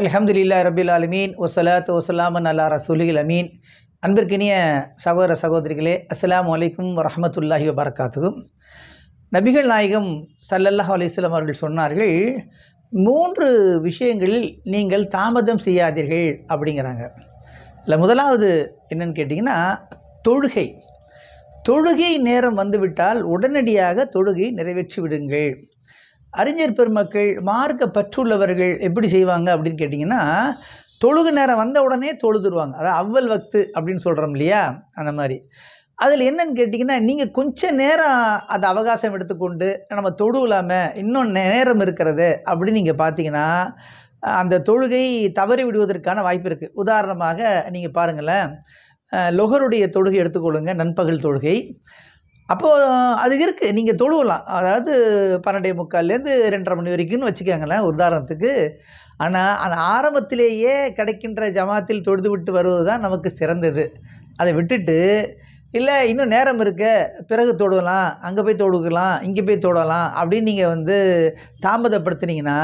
அலமதுல்லா ரபில் அலமீன் ஒசலாத் ஒசலாமன் அல்லா ரசூலிகள் அமீன் அன்பிற்கினிய சகோதர சகோதரிகளே அஸ்லாம் வலைக்கும் வரமத்துல்லாஹி வபர்காத்துக்கும் நபிகள் நாயகம் சல்லல்லாஹ் அலிஸ்லாம் அவர்கள் சொன்னார்கள் மூன்று விஷயங்களில் நீங்கள் தாமதம் செய்யாதீர்கள் அப்படிங்கிறாங்க இல்லை முதலாவது என்னென்னு கேட்டிங்கன்னா தொழுகை தொழுகை நேரம் வந்துவிட்டால் உடனடியாக தொழுகை நிறைவேற்றி விடுங்கள் அறிஞர் பெருமக்கள் மார்க்க பற்றுள்ளவர்கள் எப்படி செய்வாங்க அப்படின்னு கேட்டிங்கன்னா தொழுகு நேரம் வந்த உடனே தொழுதுருவாங்க அதாவது அவ்வல் வக்து அப்படின்னு சொல்கிறோம் இல்லையா அந்த மாதிரி அதில் என்னன்னு கேட்டிங்கன்னா நீங்கள் கொஞ்சம் நேரம் அது அவகாசம் எடுத்துக்கொண்டு நம்ம இல்லாமல் இன்னும் நேரம் இருக்கிறது அப்படின்னு நீங்கள் பார்த்தீங்கன்னா அந்த தொழுகை தவறி விடுவதற்கான வாய்ப்பு இருக்குது உதாரணமாக நீங்கள் பாருங்களேன் லொகருடைய தொழுகை எடுத்துக்கொள்ளுங்க நண்பகல் தொழுகை அப்போது அது இருக்குது நீங்கள் தொழுவலாம் அதாவது பன்னெண்டே முக்கால்லேருந்து ரெண்டரை மணி வரைக்கும்னு வச்சுக்கோங்களேன் உதாரணத்துக்கு ஆனால் அந்த ஆரம்பத்திலேயே கிடைக்கின்ற ஜமாத்தில் தொழுது விட்டு வருவது தான் நமக்கு சிறந்தது அதை விட்டுட்டு இல்லை இன்னும் நேரம் இருக்க பிறகு தொடலாம் அங்கே போய் தொடுக்கலாம் இங்கே போய் தொடலாம் அப்படின்னு நீங்கள் வந்து தாமதப்படுத்துனீங்கன்னா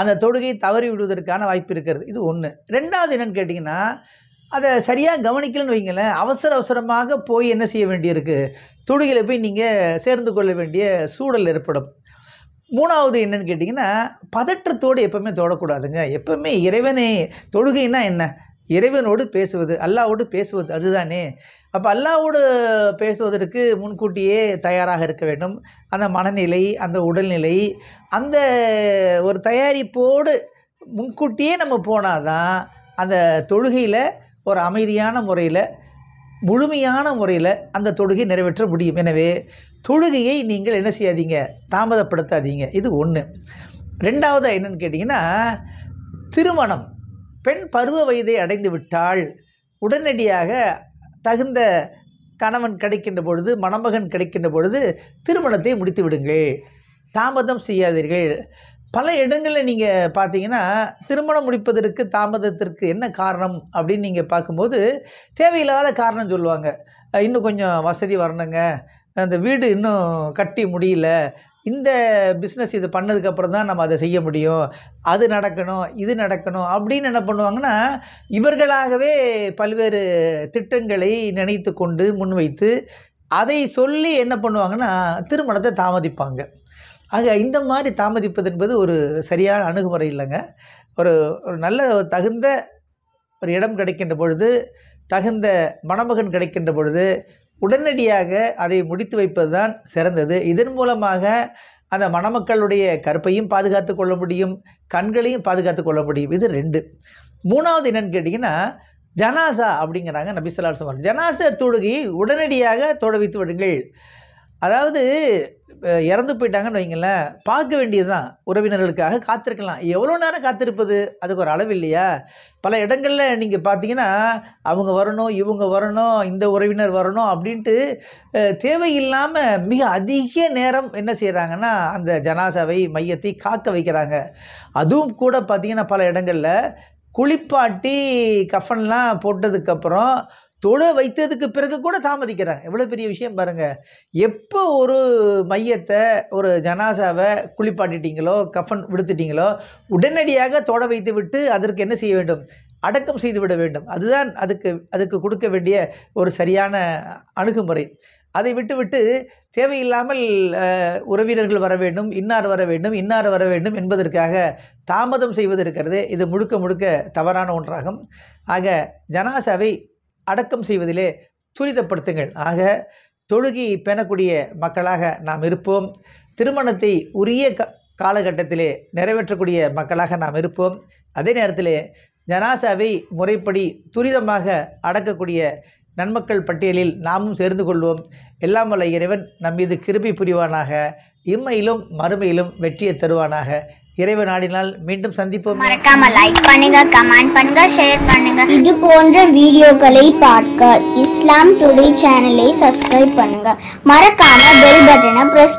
அந்த தொடுகை தவறி விடுவதற்கான வாய்ப்பு இருக்கிறது இது ஒன்று ரெண்டாவது என்னென்னு கேட்டிங்கன்னா அதை சரியாக கவனிக்கலன்னு வைங்களேன் அவசர அவசரமாக போய் என்ன செய்ய வேண்டியிருக்கு தொழுகையில் போய் நீங்கள் சேர்ந்து கொள்ள வேண்டிய சூழல் ஏற்படும் மூணாவது என்னன்னு கேட்டிங்கன்னா பதற்றத்தோடு எப்போவுமே தொடக்கூடாதுங்க எப்போவுமே இறைவனை தொழுகைன்னா என்ன இறைவனோடு பேசுவது அல்லாவோடு பேசுவது அதுதானே அப்போ அல்லாவோடு பேசுவதற்கு முன்கூட்டியே தயாராக இருக்க வேண்டும் அந்த மனநிலை அந்த உடல்நிலை அந்த ஒரு தயாரிப்போடு முன்கூட்டியே நம்ம போனால் தான் அந்த தொழுகையில் ஒரு அமைதியான முறையில் முழுமையான முறையில் அந்த தொழுகை நிறைவேற்ற முடியும் எனவே தொழுகையை நீங்கள் என்ன செய்யாதீங்க தாமதப்படுத்தாதீங்க இது ஒன்று ரெண்டாவது என்னென்னு கேட்டிங்கன்னா திருமணம் பெண் பருவ வயதை அடைந்து விட்டால் உடனடியாக தகுந்த கணவன் கிடைக்கின்ற பொழுது மணமகன் கிடைக்கின்ற பொழுது திருமணத்தை முடித்து விடுங்கள் தாமதம் செய்யாதீர்கள் பல இடங்களில் நீங்கள் பார்த்தீங்கன்னா திருமணம் முடிப்பதற்கு தாமதத்திற்கு என்ன காரணம் அப்படின்னு நீங்கள் பார்க்கும்போது தேவையில்லாத காரணம் சொல்லுவாங்க இன்னும் கொஞ்சம் வசதி வரணுங்க அந்த வீடு இன்னும் கட்டி முடியல இந்த பிஸ்னஸ் இது பண்ணதுக்கப்புறம் தான் நம்ம அதை செய்ய முடியும் அது நடக்கணும் இது நடக்கணும் அப்படின்னு என்ன பண்ணுவாங்கன்னா இவர்களாகவே பல்வேறு திட்டங்களை நினைத்து கொண்டு முன்வைத்து அதை சொல்லி என்ன பண்ணுவாங்கன்னா திருமணத்தை தாமதிப்பாங்க ஆக இந்த மாதிரி தாமதிப்பது என்பது ஒரு சரியான அணுகுமுறை இல்லைங்க ஒரு ஒரு நல்ல தகுந்த ஒரு இடம் கிடைக்கின்ற பொழுது தகுந்த மணமகன் கிடைக்கின்ற பொழுது உடனடியாக அதை முடித்து வைப்பது தான் சிறந்தது இதன் மூலமாக அந்த மணமக்களுடைய கற்பையும் பாதுகாத்து கொள்ள முடியும் கண்களையும் பாதுகாத்து கொள்ள முடியும் இது ரெண்டு மூணாவது என்னன்னு கேட்டிங்கன்னா ஜனாசா அப்படிங்கிறாங்க நபிசலாசம் ஜனாசா தொழுகையை உடனடியாக தொட விடுங்கள் அதாவது இறந்து போயிட்டாங்கன்னு வைங்களேன் பார்க்க வேண்டியது தான் உறவினர்களுக்காக காத்திருக்கலாம் எவ்வளோ நேரம் காத்திருப்பது அதுக்கு ஒரு அளவு இல்லையா பல இடங்களில் நீங்கள் பார்த்தீங்கன்னா அவங்க வரணும் இவங்க வரணும் இந்த உறவினர் வரணும் அப்படின்ட்டு தேவையில்லாமல் மிக அதிக நேரம் என்ன செய்கிறாங்கன்னா அந்த ஜனாசாவை மையத்தை காக்க வைக்கிறாங்க அதுவும் கூட பார்த்திங்கன்னா பல இடங்களில் குளிப்பாட்டி கஃபன்லாம் போட்டதுக்கப்புறம் தொழ வைத்ததுக்கு பிறகு கூட தாமதிக்கிறேன் எவ்வளோ பெரிய விஷயம் பாருங்கள் எப்போ ஒரு மையத்தை ஒரு ஜனாசாவை குளிப்பாட்டிட்டீங்களோ கஃபன் விடுத்துட்டீங்களோ உடனடியாக தொட வைத்து விட்டு அதற்கு என்ன செய்ய வேண்டும் அடக்கம் செய்து விட வேண்டும் அதுதான் அதுக்கு அதுக்கு கொடுக்க வேண்டிய ஒரு சரியான அணுகுமுறை அதை விட்டுவிட்டு தேவையில்லாமல் உறவினர்கள் வர வேண்டும் இன்னார் வர வேண்டும் இன்னார் வர வேண்டும் என்பதற்காக தாமதம் செய்வது இருக்கிறது இது முழுக்க முழுக்க தவறான ஒன்றாகும் ஆக ஜனாசாவை அடக்கம் செய்வதிலே துரிதப்படுத்துங்கள் ஆக தொழுகி பெணக்கூடிய மக்களாக நாம் இருப்போம் திருமணத்தை உரிய க காலகட்டத்திலே நிறைவேற்றக்கூடிய மக்களாக நாம் இருப்போம் அதே நேரத்தில் ஜனாசாவை முறைப்படி துரிதமாக அடக்கக்கூடிய நன்மக்கள் பட்டியலில் நாமும் சேர்ந்து கொள்வோம் எல்லாம் வல்ல இறைவன் நம் மீது கிருபி புரிவானாக இம்மையிலும் மறுமையிலும் வெற்றியை தருவானாக இறைவன் நாடினால் மீண்டும் சந்திப்போம் மறக்காம லைக் பண்ணுங்க கமெண்ட் பண்ணுங்க ஷேர் பண்ணுங்க இது போன்ற வீடியோக்களை பார்க்க இஸ்லாம் டுடே சேனலை சப்ஸ்கிரைப் பண்ணுங்க மறக்காம பெல் பட்டனை பிரஸ்